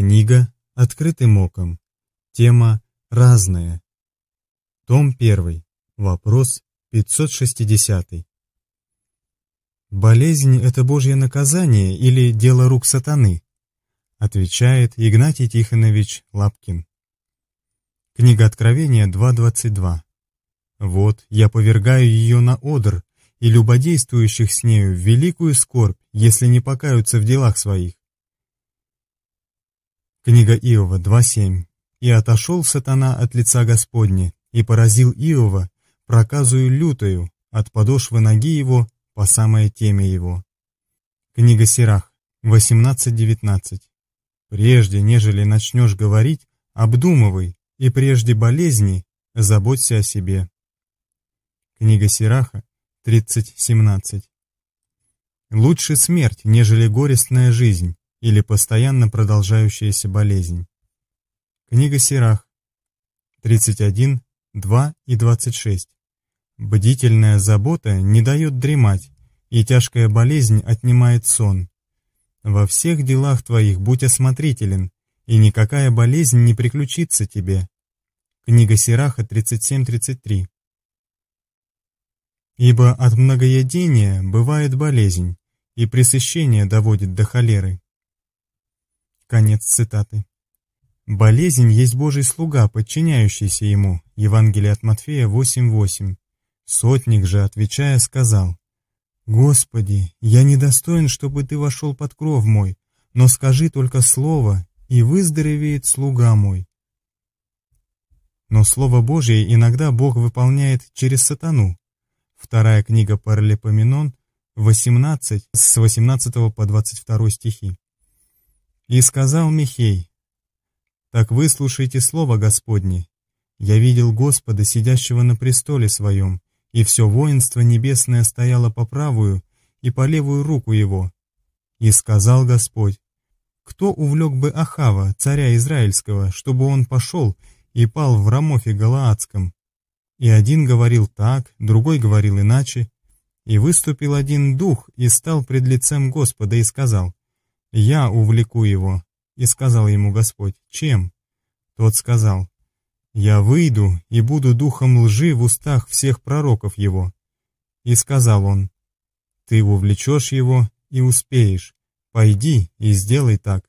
Книга «Открытым оком». Тема «Разная». Том 1. Вопрос 560. «Болезнь – это Божье наказание или дело рук сатаны?» отвечает Игнатий Тихонович Лапкин. Книга Откровения 2.22. «Вот я повергаю ее на одр, и любодействующих с нею в великую скорбь, если не покаются в делах своих. Книга Иова 2.7. «И отошел сатана от лица Господне, и поразил Иова проказую лютою от подошвы ноги его по самое теме его». Книга Сирах 18.19. «Прежде, нежели начнешь говорить, обдумывай, и прежде болезни заботься о себе». Книга Сираха 30.17. «Лучше смерть, нежели горестная жизнь, или постоянно продолжающаяся болезнь. Книга Сирах, 31, 2 и 26. Бдительная забота не дает дремать, и тяжкая болезнь отнимает сон. Во всех делах твоих будь осмотрителен, и никакая болезнь не приключится тебе. Книга Сираха 37, 33. Ибо от многоедения бывает болезнь, и пресыщение доводит до холеры. Конец цитаты. Болезнь есть Божий слуга, подчиняющийся ему. Евангелие от Матфея 8.8. Сотник же, отвечая, сказал, «Господи, я недостоин, чтобы ты вошел под кров мой, но скажи только слово, и выздоровеет слуга мой». Но Слово Божье иногда Бог выполняет через сатану. Вторая книга Паралипоменон, 18, с 18 по 22 стихи. И сказал Михей, «Так выслушайте слово Господне. Я видел Господа, сидящего на престоле своем, и все воинство небесное стояло по правую и по левую руку его. И сказал Господь, кто увлек бы Ахава, царя Израильского, чтобы он пошел и пал в Рамофе Галаадском? И один говорил так, другой говорил иначе. И выступил один дух и стал пред лицем Господа и сказал, «Я увлеку его», и сказал ему Господь, «Чем?» Тот сказал, «Я выйду и буду духом лжи в устах всех пророков его». И сказал он, «Ты увлечешь его и успеешь, пойди и сделай так».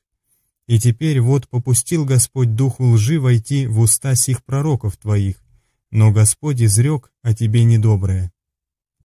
И теперь вот попустил Господь духу лжи войти в уста сих пророков твоих, но Господь изрек о тебе недоброе.